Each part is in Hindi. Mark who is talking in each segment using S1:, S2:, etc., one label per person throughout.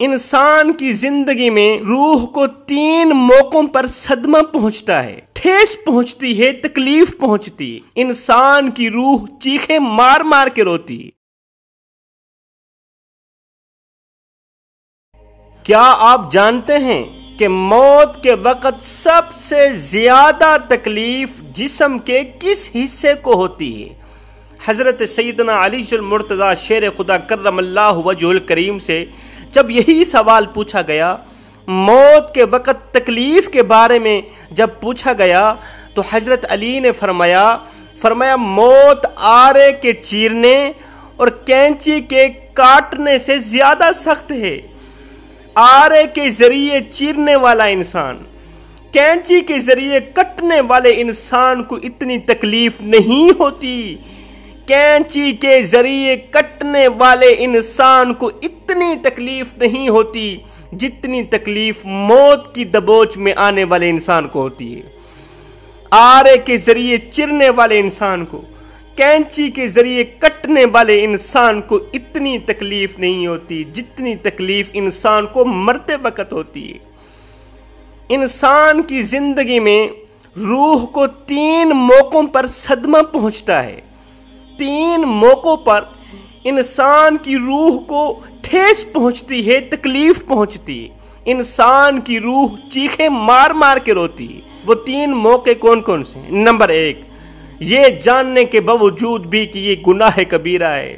S1: इंसान की जिंदगी में रूह को तीन मौकों पर सदमा पहुंचता है ठेस पहुंचती है तकलीफ पहुंचती इंसान की रूह चीखे मार मार के रोती है क्या आप जानते हैं कि मौत के वक़्त सबसे ज़्यादा तकलीफ जिसम के किस हिस्से को होती है हज़रत सैदना अलीजुलमरतज़ा शेर खुदा करम वजह करीम से जब यही सवाल पूछा गया मौत के वक़्त तकलीफ़ के बारे में जब पूछा गया तो हज़रत अली ने फरमाया फरमाया मौत आरे के चीरने और कैंची के काटने से ज़्यादा सख्त है आरे के ज़रिए चीरने वाला इंसान कैंची के ज़रिए कटने वाले इंसान को इतनी तकलीफ़ नहीं होती कैंची के जरिए कटने वाले इंसान को इतनी तकलीफ नहीं होती जितनी तकलीफ मौत की दबोच में आने वाले इंसान को होती है आरे के जरिए चिरने वाले इंसान को कैंची के जरिए कटने वाले इंसान को इतनी तकलीफ नहीं होती जितनी तकलीफ इंसान को मरते वक्त होती है इंसान की ज़िंदगी में रूह को तीन मौक़ों पर सदमा पहुंचता है तीन मौक़ों पर इंसान की रूह को ठेस पहुंचती है तकलीफ पहुंचती है इंसान की रूह चीखे मार मार के रोती है वो तीन मौके कौन कौन से हैं नंबर एक ये जानने के बावजूद भी कि ये गुनाह कबीरा है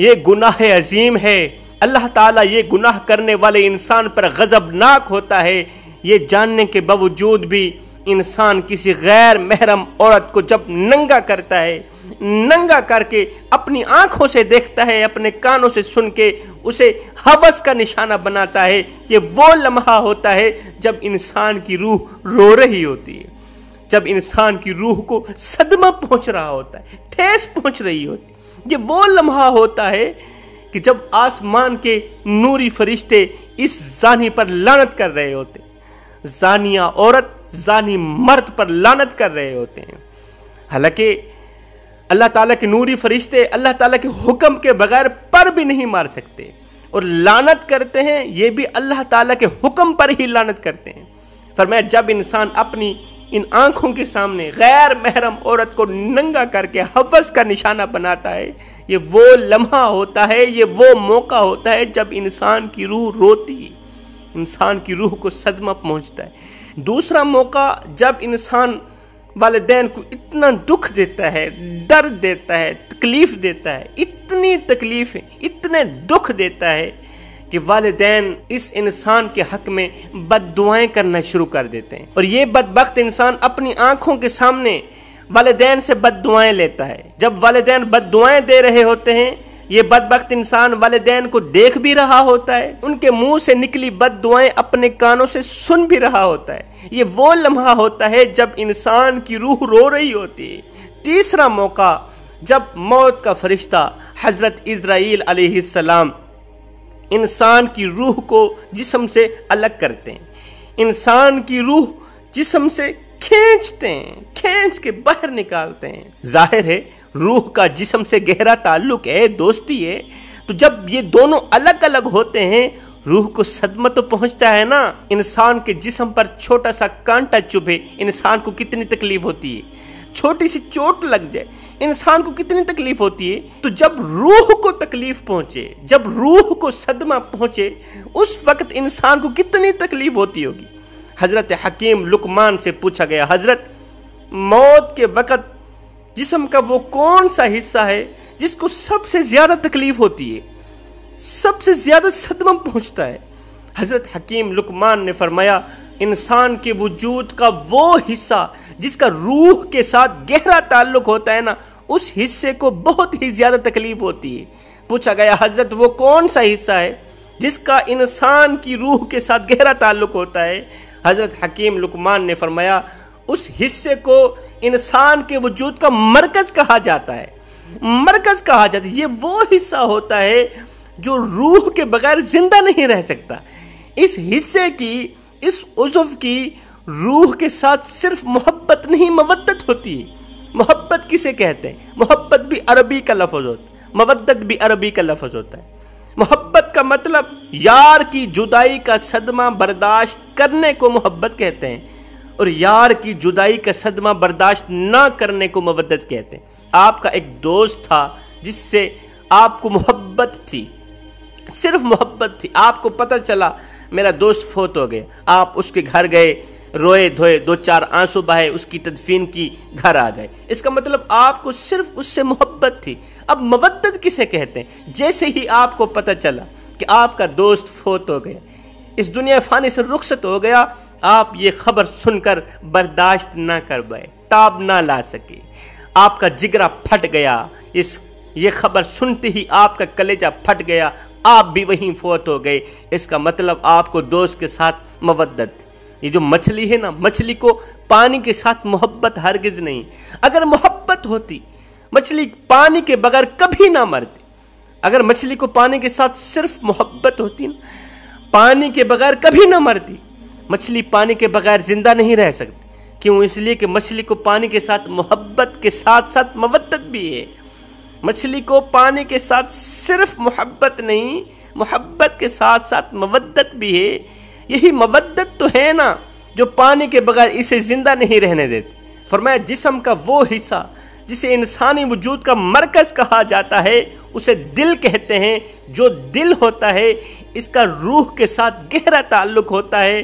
S1: ये गुनाह अजीम है अल्लाह ताला ये गुनाह करने वाले इंसान पर गज़बनाक होता है ये जानने के बावजूद भी इंसान किसी गैर महरम औरत को जब नंगा करता है नंगा करके अपनी आंखों से देखता है अपने कानों से सुन के उसे हवस का निशाना बनाता है ये वो लम्हा होता है जब इंसान की रूह रो रही होती है जब इंसान की रूह को सदमा पहुंच रहा होता है ठेस पहुंच रही होती है ये वो लम्हा होता है कि जब आसमान के नूरी फरिश्ते इस जानी पर लानत कर रहे होते जानिया औरत जानी मर्द पर लानत कर रहे होते हैं हालांकि अल्लाह ताला के नूरी फरिश्ते अल्लाह ताला के हुक्म के बगैर पर भी नहीं मार सकते और लानत करते हैं ये भी अल्लाह ताला के हुक्म पर ही लानत करते हैं मैं जब इंसान अपनी इन आंखों के सामने गैर महरम औरत को नंगा करके हवस का निशाना बनाता है ये वो लम्हा होता है ये वो मौका होता है जब इंसान की रूह रोती है इंसान की रूह को सदमा पहुंचता है दूसरा मौका जब इंसान वालदेन को इतना दुख देता है दर्द देता है तकलीफ़ देता है इतनी तकलीफ़ इतने दुख देता है कि वालदेन इस इंसान के हक में बद करना शुरू कर देते हैं और ये बदबख्त इंसान अपनी आँखों के सामने वालदेन से बद लेता है जब वालदेन बद दे रहे होते हैं ये बदबक इंसान वालदेन को देख भी रहा होता है उनके मुंह से निकली बद दुआएं अपने कानों से सुन भी रहा होता है ये वो लम्हा होता है जब इंसान की रूह रो रही होती है तीसरा मौका जब मौत का फरिश्ता हज़रत इसराइल सलाम इंसान की रूह को जिसम से अलग करते हैं इंसान की रूह जिसम से खींचते हैं खींच के बाहर निकालते हैं जाहिर है रूह का जिसम से गहरा ताल्लुक है दोस्ती है तो जब ये दोनों अलग अलग होते हैं रूह को सदमा तो पहुंचता है ना इंसान के जिसम पर छोटा सा कांटा चुभे इंसान को कितनी तकलीफ होती है छोटी सी चोट लग जाए इंसान को कितनी तकलीफ होती है तो जब रूह को तकलीफ पहुंचे जब रूह को सदमा पहुंचे उस वक्त इंसान को कितनी तकलीफ होती होगी हजरत हकीम लुकमान से पूछा गया हजरत मौत के वक़्त जिसम का वो कौन सा हिस्सा है जिसको सबसे ज़्यादा तकलीफ होती है सबसे ज़्यादा सदमा पहुंचता है हज़रत हकीम लुकमान ने फरमाया इंसान के वजूद का वो हिस्सा जिसका रूह के साथ गहरा ताल्लुक होता है ना उस हिस्से को बहुत ही ज़्यादा तकलीफ होती है पूछा गया हज़रत वो कौन सा हिस्सा है जिसका इंसान की रूह के साथ गहरा ताल्लुक होता है हज़रत हकीम लुकमान ने फरमाया उस हिस्से को इंसान के वजूद का मरकज कहा जाता है मरकज कहा जाता है ये वो हिस्सा होता है जो रूह के बगैर जिंदा नहीं रह सकता इस हिस्से की इस उजुफ की रूह के साथ सिर्फ मोहब्बत नहीं मवदत होती है मोहब्बत किसे कहते हैं मोहब्बत भी अरबी का लफज होता है मवदत भी अरबी का लफज होता है मोहब्बत का मतलब यार की जुदाई का सदमा बर्दाश्त करने को मोहब्बत कहते हैं और यार की जुदाई का सदमा बर्दाश्त ना करने को मवदत कहते हैं आपका एक दोस्त था जिससे आपको मोहब्बत थी सिर्फ मोहब्बत थी आपको पता चला मेरा दोस्त फोत हो गया आप उसके घर गए रोए धोए दो चार आंसू बहाए उसकी तदफीन की घर आ गए इसका मतलब आपको सिर्फ उससे मोहब्बत थी अब मवदत किसे कहते हैं जैसे ही आपको पता चला कि आपका दोस्त फोत हो गया इस दुनिया फ़ानी से रुखसत हो गया आप ये खबर सुनकर बर्दाश्त ना कर पाए ताब ना ला सके आपका जिगरा फट गया इस ये खबर सुनते ही आपका कलेजा फट गया आप भी वहीं फौत हो गए इसका मतलब आपको दोस्त के साथ मवदत ये जो मछली है ना मछली को पानी के साथ मोहब्बत हरगिज नहीं अगर मोहब्बत होती मछली पानी के बगैर कभी ना मरती अगर मछली को पानी के साथ सिर्फ मोहब्बत होती ना पानी के बगैर कभी ना मरती मछली पानी के बगैर ज़िंदा नहीं रह सकती क्यों इसलिए कि मछली को पानी के साथ मोहब्बत के साथ साथ मवत्त भी है मछली को पानी के साथ सिर्फ मोहब्बत नहीं मोहब्बत के साथ साथ मवद्दत भी है यही मवद्दत तो है ना जो पानी के बगैर इसे ज़िंदा नहीं रहने देती फरमाया जिसम का वो हिस्सा जिसे इंसानी वजूद का मरकज़ कहा जाता है उसे दिल कहते हैं जो दिल होता है इसका रूह के साथ गहरा ताल्लुक होता है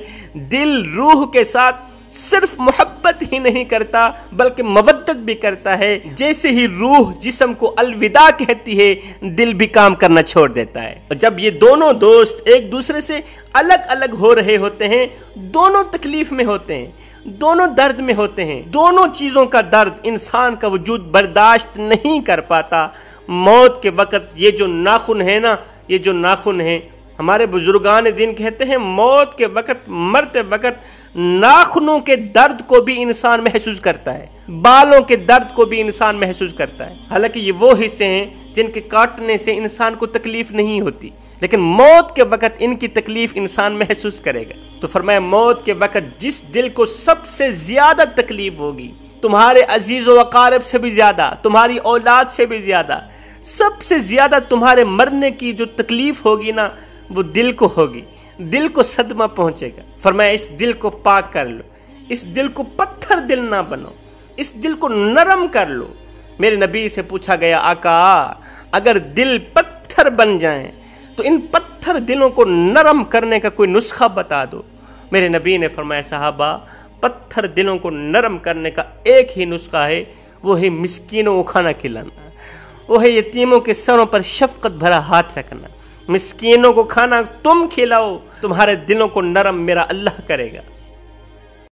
S1: दिल रूह के साथ सिर्फ मोहब्बत ही नहीं करता बल्कि मवद्दत भी करता है जैसे ही रूह जिसम को अलविदा कहती है दिल भी काम करना छोड़ देता है और जब ये दोनों दोस्त एक दूसरे से अलग अलग हो रहे होते हैं दोनों तकलीफ में होते हैं दोनों दर्द में होते हैं दोनों चीज़ों का दर्द इंसान का वजूद बर्दाश्त नहीं कर पाता मौत के वक़्त ये जो नाखुन है ना ये जो नाखुन है हमारे बुजुर्गान दिन कहते हैं मौत के वक़्त मरते वक़्त नाखनों के दर्द को भी इंसान महसूस करता है बालों के दर्द को भी इंसान महसूस करता है हालांकि ये वो हिस्से हैं जिनके काटने से इंसान को तकलीफ नहीं होती लेकिन मौत के वक्त इनकी तकलीफ इंसान महसूस करेगा तो फरमाया मौत के वक्त जिस दिल को सबसे ज्यादा तकलीफ होगी तुम्हारे अजीज वकारब से भी ज्यादा तुम्हारी औलाद से भी ज्यादा सबसे ज्यादा तुम्हारे मरने की जो तकलीफ होगी ना वो दिल को होगी दिल को सदमा पहुंचेगा फरमाया इस दिल को पाक कर लो इस दिल को पत्थर दिल ना बनो इस दिल को नरम कर लो मेरे नबी से पूछा गया आका अगर दिल पत्थर बन जाए तो इन पत्थर दिलों को नरम करने का कोई नुस्खा बता दो मेरे नबी ने फरमाया साहबा पत्थर दिलों को नरम करने का एक ही नुस्खा है वो है मिसकिनों को खाना खिलाना वो है यतीमों के सरों पर शफकत भरा हाथ रखना मिसकीनों को खाना तुम खिलाओ तुम्हारे दिलों को नरम मेरा अल्लाह करेगा